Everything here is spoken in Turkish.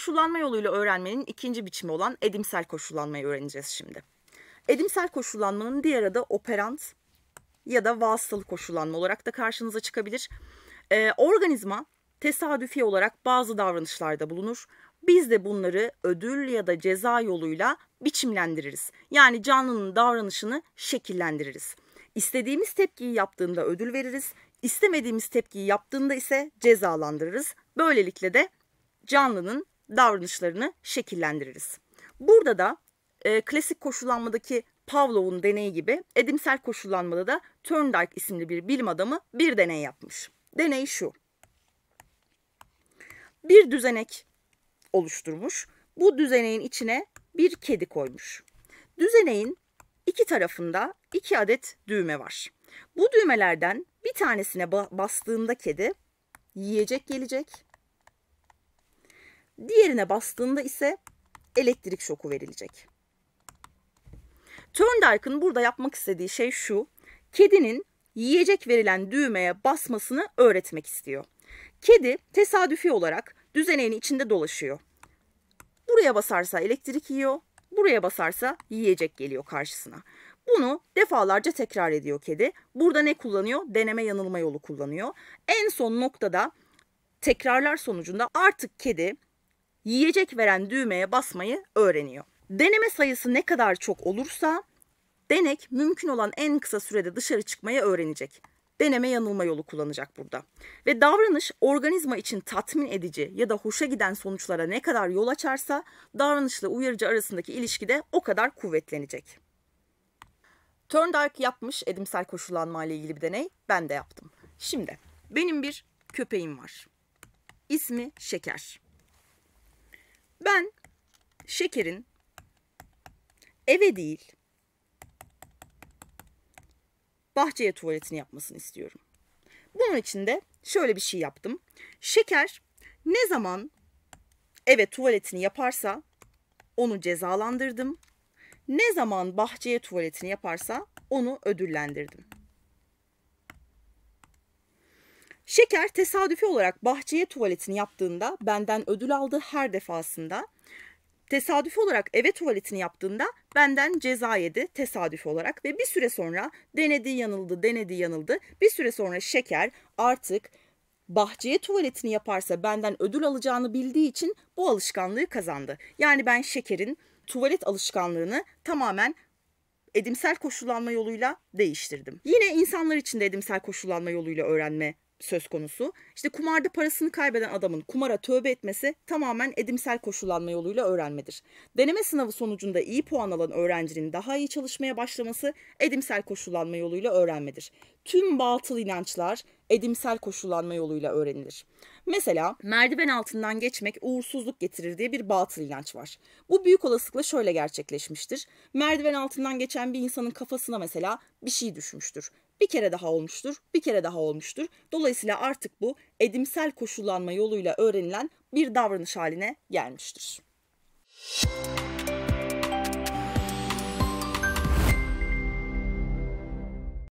Koşullanma yoluyla öğrenmenin ikinci biçimi olan edimsel koşullanmayı öğreneceğiz şimdi. Edimsel koşullanmanın diğer adı operant ya da vasıl koşullanma olarak da karşınıza çıkabilir. Ee, organizma tesadüfi olarak bazı davranışlarda bulunur. Biz de bunları ödül ya da ceza yoluyla biçimlendiririz. Yani canlının davranışını şekillendiririz. İstediğimiz tepkiyi yaptığında ödül veririz. İstemediğimiz tepkiyi yaptığında ise cezalandırırız. Böylelikle de canlının davranışlarını şekillendiririz. Burada da e, klasik koşullanmadaki Pavlov'un deneyi gibi edimsel koşullanmada da Turndike isimli bir bilim adamı bir deney yapmış. Deney şu. Bir düzenek oluşturmuş. Bu düzeneğin içine bir kedi koymuş. Düzeneğin iki tarafında iki adet düğme var. Bu düğmelerden bir tanesine bastığında kedi yiyecek gelecek. Diğerine bastığında ise elektrik şoku verilecek. Thorndike'ın burada yapmak istediği şey şu. Kedinin yiyecek verilen düğmeye basmasını öğretmek istiyor. Kedi tesadüfi olarak düzeneğin içinde dolaşıyor. Buraya basarsa elektrik yiyor, buraya basarsa yiyecek geliyor karşısına. Bunu defalarca tekrar ediyor kedi. Burada ne kullanıyor? Deneme yanılma yolu kullanıyor. En son noktada tekrarlar sonucunda artık kedi yiyecek veren düğmeye basmayı öğreniyor. Deneme sayısı ne kadar çok olursa denek mümkün olan en kısa sürede dışarı çıkmayı öğrenecek. Deneme yanılma yolu kullanacak burada. Ve davranış organizma için tatmin edici ya da hoşa giden sonuçlara ne kadar yol açarsa davranışla uyarıcı arasındaki ilişki de o kadar kuvvetlenecek. Thorndike yapmış edimsel koşullanma ile ilgili bir deney. Ben de yaptım. Şimdi benim bir köpeğim var. İsmi Şeker. Ben şekerin eve değil bahçeye tuvaletini yapmasını istiyorum. Bunun için de şöyle bir şey yaptım. Şeker ne zaman eve tuvaletini yaparsa onu cezalandırdım. Ne zaman bahçeye tuvaletini yaparsa onu ödüllendirdim. Şeker tesadüfi olarak bahçeye tuvaletini yaptığında benden ödül aldı her defasında tesadüfi olarak eve tuvaletini yaptığında benden ceza yedi tesadüfi olarak ve bir süre sonra denedi yanıldı denedi yanıldı bir süre sonra şeker artık bahçeye tuvaletini yaparsa benden ödül alacağını bildiği için bu alışkanlığı kazandı. Yani ben şekerin tuvalet alışkanlığını tamamen edimsel koşullanma yoluyla değiştirdim. Yine insanlar için de edimsel koşullanma yoluyla öğrenme söz konusu. İşte kumarda parasını kaybeden adamın kumara tövbe etmesi tamamen edimsel koşullanma yoluyla öğrenmedir. Deneme sınavı sonucunda iyi puan alan öğrencinin daha iyi çalışmaya başlaması edimsel koşullanma yoluyla öğrenmedir. Tüm batıl inançlar edimsel koşullanma yoluyla öğrenilir. Mesela merdiven altından geçmek uğursuzluk getirir diye bir batıl inanç var. Bu büyük olasılıkla şöyle gerçekleşmiştir. Merdiven altından geçen bir insanın kafasına mesela bir şey düşmüştür bir kere daha olmuştur, bir kere daha olmuştur. Dolayısıyla artık bu edimsel koşullanma yoluyla öğrenilen bir davranış haline gelmiştir. Müzik